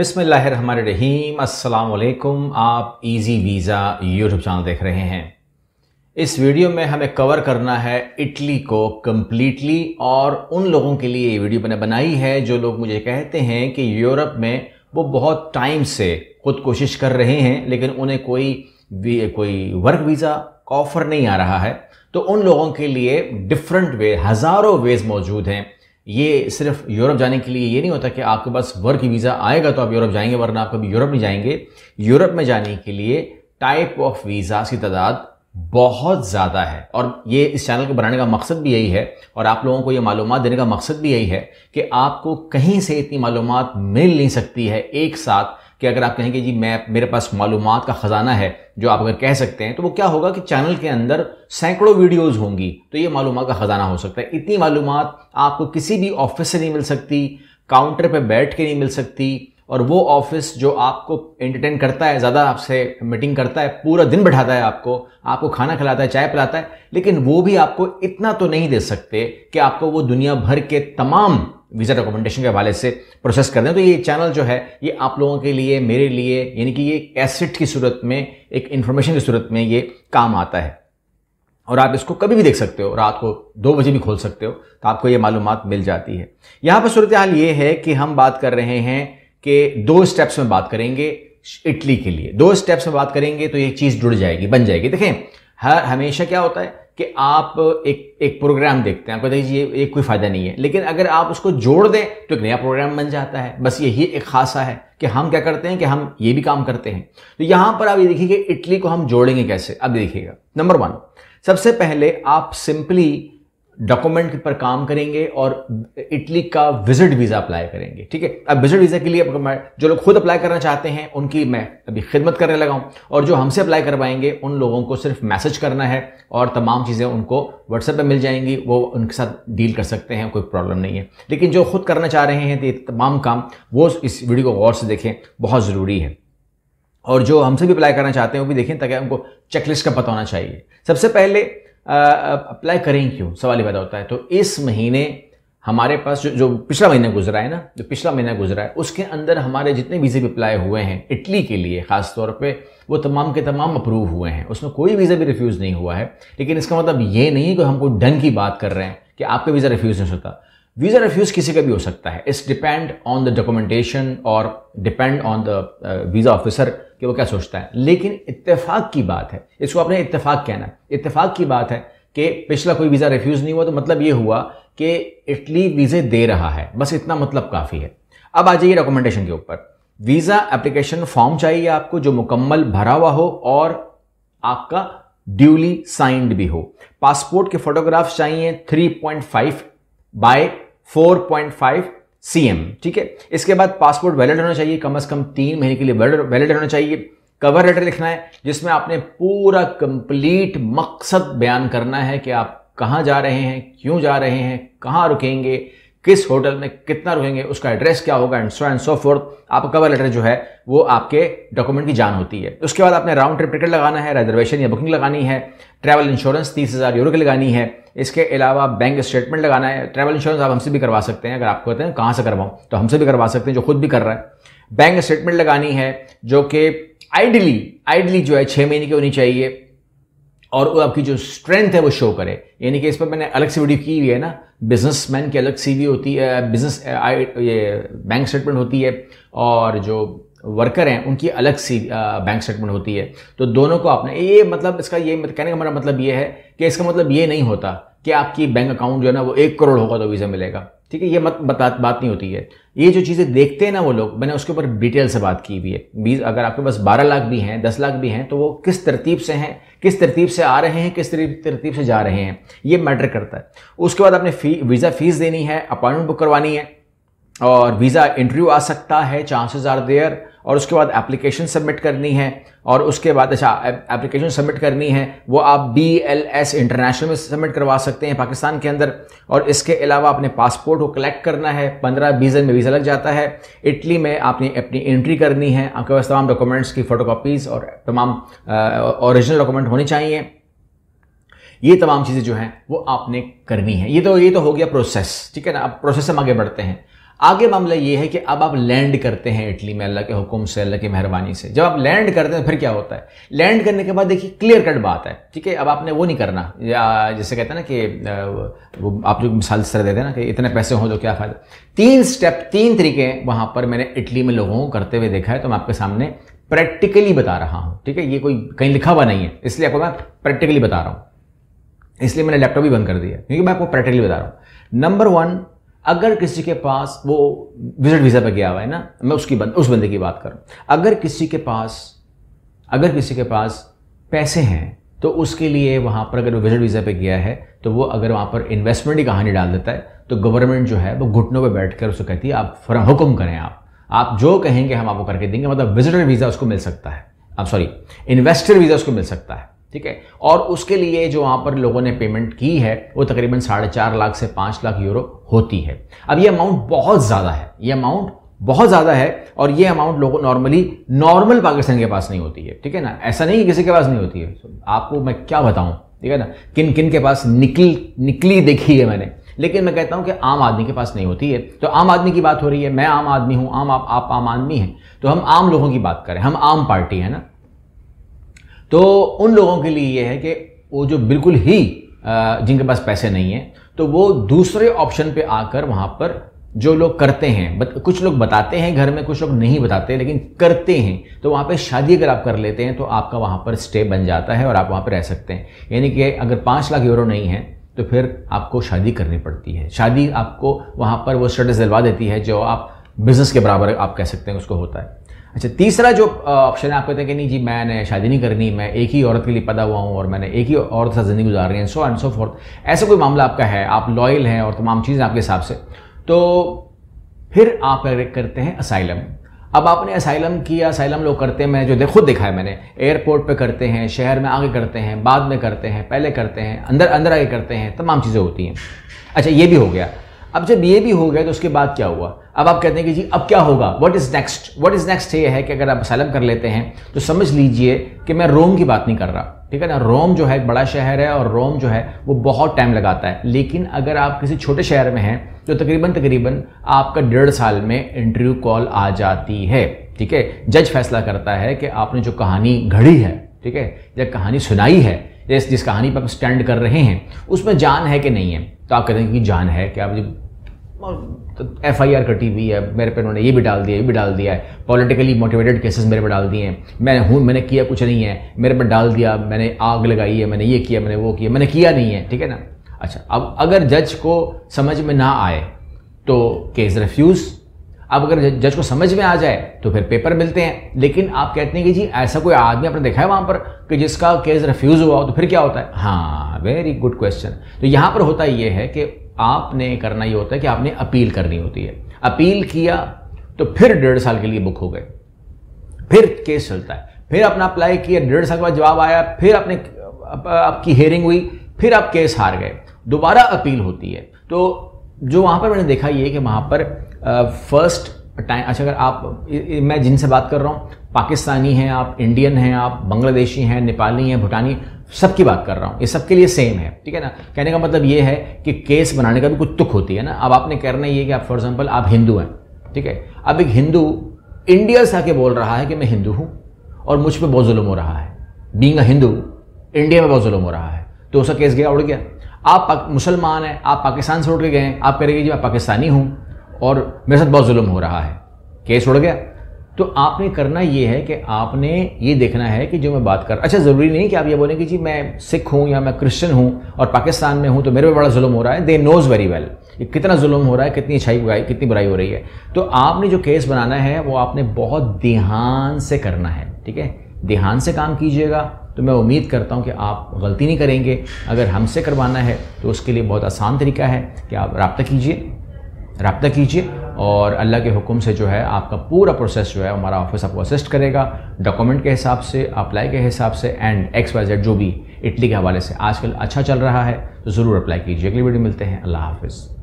बिसमीम असलकुम आप इजी वीज़ा यूट्यूब चैनल देख रहे हैं इस वीडियो में हमें कवर करना है इटली को कम्प्लीटली और उन लोगों के लिए ये वीडियो मैंने बनाई है जो लोग मुझे कहते हैं कि यूरोप में वो बहुत टाइम से खुद कोशिश कर रहे हैं लेकिन उन्हें कोई कोई वर्क वीज़ा ऑफ़र नहीं आ रहा है तो उन लोगों के लिए डिफरेंट वे हज़ारों वेज़ मौजूद हैं ये सिर्फ यूरोप जाने के लिए ये नहीं होता कि आपके पास वर्क वीज़ा आएगा तो आप यूरोप जाएंगे वरना आप कभी यूरोप नहीं जाएंगे यूरोप में जाने के लिए टाइप ऑफ वीज़ा की तादाद बहुत ज़्यादा है और ये इस चैनल को बनाने का मकसद भी यही है और आप लोगों को ये मालूम देने का मकसद भी यही है कि आपको कहीं से इतनी मालूम मिल नहीं सकती है एक साथ कि अगर आप कहेंगे जी मैं मेरे पास मालूम का ख़जाना है जो आप अगर कह सकते हैं तो वो क्या होगा कि चैनल के अंदर सैकड़ों वीडियोस होंगी तो ये मालूम का ख़जाना हो सकता है इतनी मालूम आपको किसी भी ऑफिस से नहीं मिल सकती काउंटर पर बैठ के नहीं मिल सकती और वो ऑफिस जो आपको एंटरटेन करता है ज़्यादा आपसे मीटिंग करता है पूरा दिन बैठाता है आपको आपको खाना खिलाता है चाय पिलाता है लेकिन वो भी आपको इतना तो नहीं दे सकते कि आपको वो दुनिया भर के तमाम वीज़ा रिकमेंडेशन के हवाले से प्रोसेस कर दें तो ये चैनल जो है ये आप लोगों के लिए मेरे लिए यानी कि ये एसिड की सूरत में एक इन्फॉर्मेशन की सूरत में ये काम आता है और आप इसको कभी भी देख सकते हो रात को दो बजे भी खोल सकते हो तो आपको ये मालूम मिल जाती है यहाँ पर सूरत हाल ये है कि हम बात कर रहे हैं के दो स्टेप्स में बात करेंगे इटली के लिए दो स्टेप्स में बात करेंगे तो ये चीज़ जुड़ जाएगी बन जाएगी देखें हर हमेशा क्या होता है कि आप एक एक प्रोग्राम देखते हैं आपको देखिए ये कोई फ़ायदा नहीं है लेकिन अगर आप उसको जोड़ दें तो एक नया प्रोग्राम बन जाता है बस यही एक खासा है कि हम क्या करते हैं कि हम ये भी काम करते हैं तो यहां पर आप ये देखिए कि इटली को हम जोड़ेंगे कैसे अब देखिएगा नंबर वन सबसे पहले आप सिंपली डॉक्यूमेंट पर काम करेंगे और इटली का विजिट वीज़ा अप्लाई करेंगे ठीक है अब विजिट वीज़ा के लिए जो लोग खुद अप्लाई करना चाहते हैं उनकी मैं अभी खिदमत करने लगा हूँ और जो हमसे अप्लाई करवाएंगे उन लोगों को सिर्फ मैसेज करना है और तमाम चीज़ें उनको व्हाट्सएप पर मिल जाएंगी वो उनके साथ डील कर सकते हैं कोई प्रॉब्लम नहीं है लेकिन जो खुद करना चाह रहे हैं तो ये तमाम काम वो इस वीडियो को गौर से देखें बहुत ज़रूरी है और जो हमसे भी अप्लाई करना चाहते हैं वो भी देखें ताकि उनको चेकलिस्ट का पता होना चाहिए सबसे पहले अप्लाई करें क्यों सवाल ही पैदा होता है तो इस महीने हमारे पास जो जो पिछला महीना गुजरा है ना जो पिछला महीना गुजरा है उसके अंदर हमारे जितने वीज़े भी अप्लाई हुए हैं इटली के लिए ख़ास तौर पे वो तमाम के तमाम अप्रूव हुए हैं उसमें कोई वीज़ा भी रिफ्यूज़ नहीं हुआ है लेकिन इसका मतलब ये नहीं कि हम कोई डन की बात कर रहे हैं कि आपका वीज़ा रिफ्यूज़ नहीं होता वीज़ा रिफ्यूज़ किसी का भी हो सकता है it's depend on the documentation और depend on the visa officer कि वो क्या सोचता है लेकिन इत्तेफाक की बात है इसको आपने इत्तेफाक कहना है इत्तेफाक की बात है कि पिछला कोई वीज़ा रिफ्यूज़ नहीं हुआ तो मतलब ये हुआ कि इटली वीज़े दे रहा है बस इतना मतलब काफ़ी है अब आ जाइए डॉक्यूमेंटेशन के ऊपर वीज़ा एप्लीकेशन फॉर्म चाहिए आपको जो मुकम्मल भरा हुआ हो और आपका ड्यूली साइंड भी हो पासपोर्ट के फोटोग्राफ्स चाहिए 3.5 बाय 4.5 सीएम ठीक है इसके बाद पासपोर्ट वैलिड होना चाहिए कम से कम तीन महीने के लिए वैलिड होना चाहिए कवर लेटर लिखना है जिसमें आपने पूरा कंप्लीट मकसद बयान करना है कि आप कहाँ जा रहे हैं क्यों जा रहे हैं कहाँ रुकेंगे किस होटल में कितना रुकेंगे उसका एड्रेस क्या होगा and so and so fourth आपका कवर लेटर जो है वो आपके डॉक्यूमेंट की जान होती है उसके बाद आपने राउंड ट्रिप टिकट लगाना है रिजर्वेशन या बुकिंग लगानी है ट्रैवल इंश्योरेंस तीस हज़ार यूरो की लगानी है इसके अलावा बैंक स्टेटमेंट लगाना है ट्रैवल इंश्योरेंस आप हमसे भी करवा सकते हैं अगर आप कहते हैं कहाँ से करवाऊँ तो हमसे भी करवा सकते हैं जो खुद भी कर रहा है बैंक स्टेटमेंट लगानी है जो कि आइडली आइडली जो है छः महीने की होनी चाहिए और वो आपकी जो स्ट्रेंथ है वो शो करे यानी कि इस पर मैंने अलग से वीडियो की हुई है ना बिजनेस मैन की अलग सी होती है बिजनेस uh, ये बैंक स्टेटमेंट होती है और जो वर्कर हैं उनकी अलग सी बैंक uh, स्टेटमेंट होती है तो दोनों को आपने ये मतलब इसका ये कहने का मेरा मतलब ये है कि इसका मतलब ये नहीं होता कि आपकी बैंक अकाउंट जो है ना वो एक करोड़ होगा तो वीज़ा मिलेगा ठीक है ये मत बता बात नहीं होती है ये जो चीज़ें देखते हैं ना वो लोग मैंने उसके ऊपर डिटेल से बात की हुई है बीज अगर आपके पास बारह लाख भी हैं दस लाख भी हैं तो वो किस तरतीब से हैं किस तरतीब से आ रहे हैं किस तरतीब से जा रहे हैं ये मैटर करता है उसके बाद आपने फी वीज़ा फीस देनी है अपॉइंटमेंट बुक करवानी है और वीज़ा इंटरव्यू आ सकता है चांसेस आर देयर और उसके बाद एप्लीकेशन सबमिट करनी है और उसके बाद अच्छा एप्लीकेशन सबमिट करनी है वो आप बी एल एस इंटरनेशनल में सबमिट करवा सकते हैं पाकिस्तान के अंदर और इसके अलावा अपने पासपोर्ट को कलेक्ट करना है पंद्रह बीस दिन में वीज़ा लग जाता है इटली में आपने अपनी एंट्री करनी है आपके पास तमाम डॉक्यूमेंट्स की फ़ोटो और तमाम ओरिजिनल डॉक्यूमेंट होने चाहिए ये तमाम चीज़ें जो हैं वो आपने करनी है ये तो ये तो हो गया प्रोसेस ठीक है ना अब प्रोसेस हम आगे बढ़ते हैं आगे मामला ये है कि अब आप लैंड करते हैं इटली में अल्लाह के हुक्म से अल्लाह की मेहरबानी से जब आप लैंड करते हैं तो फिर क्या होता है लैंड करने के बाद देखिए क्लियर कट बात है ठीक है अब आपने वो नहीं करना या जैसे कहते हैं ना कि वो आप जो मिसाल इस तरह देते हैं ना कि इतने पैसे हों तो क्या फ़ायदा तीन स्टेप तीन तरीके वहाँ पर मैंने इटली में लोगों को करते हुए देखा है तो मैं आपके सामने प्रैक्टिकली बता रहा हूँ ठीक है ये कोई कहीं लिखा हुआ नहीं है इसलिए आपको मैं प्रैक्टिकली बता रहा हूँ इसलिए मैंने लैपटॉप भी बंद कर दिया क्योंकि मैं आपको प्रैक्टिकली बता रहा हूँ नंबर वन अगर किसी के पास वो विजिट वीज़ा पर गया हुआ है ना मैं उसकी बंद, उस बंदे की बात करूँ अगर किसी के पास अगर किसी के पास पैसे हैं तो उसके लिए वहाँ पर अगर वो विजिट वीज़ा पे गया है तो वो अगर वहाँ पर इन्वेस्टमेंट की कहानी डाल देता है तो गवर्नमेंट जो है वो घुटनों पे बैठकर उसे कहती है आप फरा हुक्म करें आप आप जो कहेंगे हम आपको करके देंगे मतलब विजिटर वीज़ा उसको मिल सकता है आप सॉरी इन्वेस्टर वीज़ा उसको मिल सकता है ठीक है और उसके लिए जो वहाँ पर लोगों ने पेमेंट की है वो तकरीबन साढ़े चार लाख से पाँच लाख यूरो होती है अब ये अमाउंट बहुत ज़्यादा है ये अमाउंट बहुत ज़्यादा है और ये अमाउंट लोगों नॉर्मली नॉर्मल पाकिस्तान के पास नहीं होती है ठीक है ना ऐसा नहीं कि किसी के पास नहीं होती है आपको मैं क्या बताऊं ठीक है ना किन किन के पास निकल निकली देखी है मैंने लेकिन मैं कहता हूं कि आम आदमी के पास नहीं होती है तो आम आदमी की बात हो रही है मैं आम आदमी हूं आम आप, आप आम आदमी हैं तो हम आम लोगों की बात करें हम आम पार्टी है ना तो उन लोगों के लिए यह है कि वो जो बिल्कुल ही जिनके पास पैसे नहीं है तो वो दूसरे ऑप्शन पे आकर वहाँ पर जो लोग करते हैं बत, कुछ लोग बताते हैं घर में कुछ लोग नहीं बताते लेकिन करते हैं तो वहाँ पे शादी अगर आप कर लेते हैं तो आपका वहाँ पर स्टे बन जाता है और आप वहाँ पर रह सकते हैं यानी कि अगर पाँच लाख यूरो नहीं है तो फिर आपको शादी करनी पड़ती है शादी आपको वहाँ पर वो स्टेटस दिलवा देती है जो आप बिज़नेस के बराबर आप कह सकते हैं उसको होता है अच्छा तीसरा जो ऑप्शन है आप कहते हैं कि नहीं जी मैंने शादी नहीं करनी मैं एक ही औरत के लिए पैदा हुआ हूँ और मैंने एक ही औरत से ज़िंदगी गुजार रही है सो एंड सो फोर्थ ऐसा कोई मामला आपका है आप लॉयल हैं और तमाम चीज़ें आपके हिसाब से तो फिर आप करते हैं असाइलम अब आपने असाइलम किया असाइलम लोग करते हैं मैं जो खुद देखा है मैंने एयरपोर्ट पे करते हैं शहर में आगे करते हैं बाद में करते हैं पहले करते हैं अंदर अंदर आगे करते हैं तमाम चीज़ें होती हैं अच्छा ये भी हो गया अब जब ये भी हो गया तो उसके बाद क्या हुआ अब आप कहते हैं कि जी अब क्या होगा what is next what is next ये है कि अगर आप सैलम कर लेते हैं तो समझ लीजिए कि मैं रोम की बात नहीं कर रहा ठीक है ना रोम जो है एक बड़ा शहर है और रोम जो है वो बहुत टाइम लगाता है लेकिन अगर आप किसी छोटे शहर में हैं तो तकरीबन तकरीबन आपका डेढ़ साल में इंटरव्यू कॉल आ जाती है ठीक है जज फैसला करता है कि आपने जो कहानी घड़ी है ठीक है या कहानी सुनाई है जिस जिस कहानी पर आप स्टैंड कर रहे हैं उसमें जान है कि नहीं है तो आप कहते हैं कि जान है कि आप जब तो एफ आई आर कटी हुई है मेरे पे उन्होंने ये भी डाल दिया ये भी डाल दिया है पॉलिटिकली मोटिवेटेड केसेस मेरे पे डाल दिए हैं मैं हूँ मैंने किया कुछ नहीं है मेरे पे डाल दिया मैंने आग लगाई है मैंने ये किया मैंने वो किया मैंने किया नहीं है ठीक है ना अच्छा अब अगर जज को समझ में ना आए तो केस रिफ्यूज़ अब अगर जज को समझ में आ जाए तो फिर पेपर मिलते हैं लेकिन आप कहते हैं कि जी ऐसा कोई आदमी आपने देखा है वहाँ पर कि जिसका केस रिफ्यूज़ हुआ हो तो फिर क्या होता है हाँ वेरी गुड क्वेश्चन तो यहाँ पर होता यह है कि आपने करना ये होता है कि आपने अपील करनी होती है अपील किया तो फिर डेढ़ साल के लिए बुक हो गए फिर केस चलता है फिर अपना अप्लाई किया डेढ़ साल के बाद जवाब आया फिर आपने आपकी हेयरिंग हुई फिर आप केस हार गए दोबारा अपील होती है तो जो वहाँ पर मैंने देखा ये कि वहाँ पर फर्स्ट टाइम अच्छा अगर आप मैं जिनसे बात कर रहा हूँ पाकिस्तानी हैं आप इंडियन हैं आप बांग्लादेशी हैं नेपाली हैं भूटानी सबकी बात कर रहा हूँ ये सबके लिए सेम है ठीक है ना कहने का मतलब ये है कि केस बनाने का भी कुछ तुक होती है ना अब आपने ही ये कि आप फॉर एग्जाम्पल आप हिंदू हैं ठीक है अब एक हिंदू इंडिया से आके बोल रहा है कि मैं हिंदू हूँ और मुझ पर बहुत म हो रहा है बींग अ हिंदू इंडिया में बहुत म हो रहा है तो उसका केस गया उड़ गया आप मुसलमान हैं आप पाकिस्तान से उड़ के गए हैं आप कह रहे हैं जी मैं पाकिस्तानी हूँ और मेरे साथ बहुत जुल्म हो रहा है केस उड़ गया तो आपने करना ये है कि आपने ये देखना है कि जो मैं बात कर अच्छा ज़रूरी नहीं कि आप ये बोलें कि जी मैं सिख हूँ या मैं क्रिश्चियन हूँ और पाकिस्तान में हूँ तो मेरे पे बड़ा जुल्म हो रहा है दे नोज़ वेरी वेल कितना जुल्म हो रहा है कितनी अच्छाई बुराई कितनी बुराई हो रही है तो आपने जो केस बनाना है वो आपने बहुत ध्यान से करना है ठीक है ध्यान से काम कीजिएगा तो मैं उम्मीद करता हूँ कि आप गलती नहीं करेंगे अगर हमसे करवाना है तो उसके लिए बहुत आसान तरीका है कि आप रबता कीजिए रबता कीजिए और अल्लाह के हुक्म से जो है आपका पूरा प्रोसेस जो है हमारा ऑफिस आपको असिस्ट करेगा डॉक्यूमेंट के हिसाब से अप्लाई के हिसाब से एंड एक्स वाई जेड जो भी इटली के हवाले से आजकल अच्छा चल रहा है तो ज़रूर अप्लाई कीजिए अगली वीडियो मिलते हैं अल्लाह हाफिज़